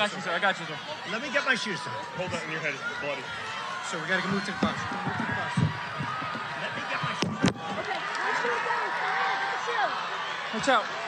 got you, sir. I got you, sir. Let me get my shoes, sir. Hold that in your head. It's bloody. So we got to move to the bus. Move to the bus. Let me get my shoes. Okay, my shoes down. Watch out.